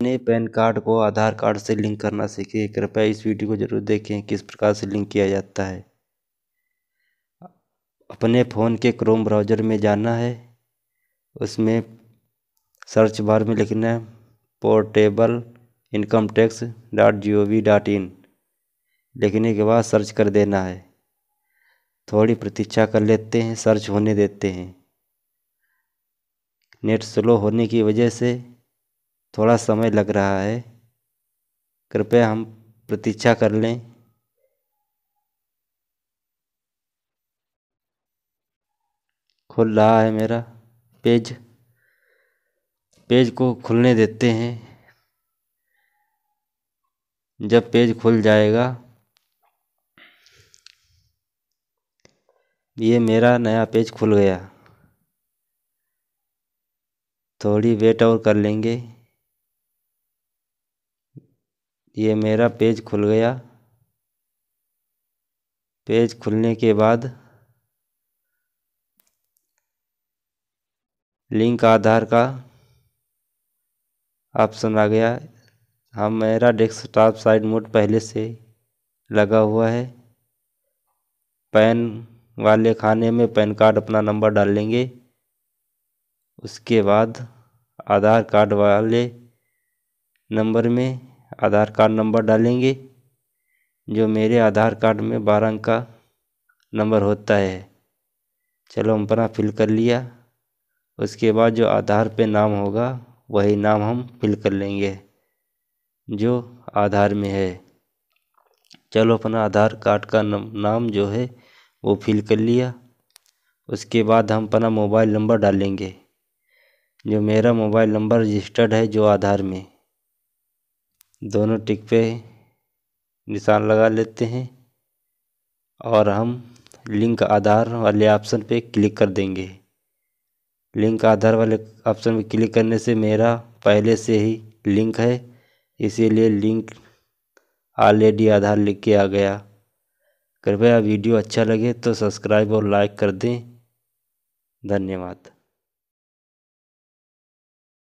अपने pan card को आधार card से लिंक करना सीखिए कृपया इस वीडियो को जरूर देखें किस प्रकार से लिंक किया जाता है अपने फ़ोन के क्रोम ब्राउज़र में जाना है उसमें सर्च बार में लिखना है portal income tax dot G O V dot in लिखने के बाद सर्च कर देना है थोड़ी प्रतीक्षा कर लेते हैं सर्च होने देते हैं नेट स्लो होने की वजह से थोड़ा समय लग रहा है कृपया हम प्रतीक्षा कर लें खुल रहा है मेरा पेज पेज को खुलने देते हैं जब पेज खुल जाएगा ये मेरा नया पेज खुल गया थोड़ी वेट और कर लेंगे ये मेरा पेज खुल गया पेज खुलने के बाद लिंक आधार का ऑप्शन आ गया हम हाँ, मेरा डेस्कटॉप साइड मोड पहले से लगा हुआ है पैन वाले खाने में पैन कार्ड अपना नंबर डाल लेंगे उसके बाद आधार कार्ड वाले नंबर में आधार कार्ड नंबर डालेंगे जो मेरे आधार कार्ड में बारह अंक का नंबर होता है चलो हम अपना फिल कर लिया उसके बाद जो आधार पे नाम होगा वही नाम हम फिल कर लेंगे जो आधार में है चलो अपना आधार कार्ड का नाम जो है वो फिल कर लिया उसके बाद हम अपना मोबाइल नंबर डालेंगे जो मेरा मोबाइल नंबर रजिस्टर्ड है जो आधार में दोनों टिक पे निशान लगा लेते हैं और हम लिंक आधार वाले ऑप्शन पे क्लिक कर देंगे लिंक आधार वाले ऑप्शन पे क्लिक करने से मेरा पहले से ही लिंक है इसीलिए लिंक ऑलरेडी आधार लिख के आ गया कृपया वीडियो अच्छा लगे तो सब्सक्राइब और लाइक कर दें धन्यवाद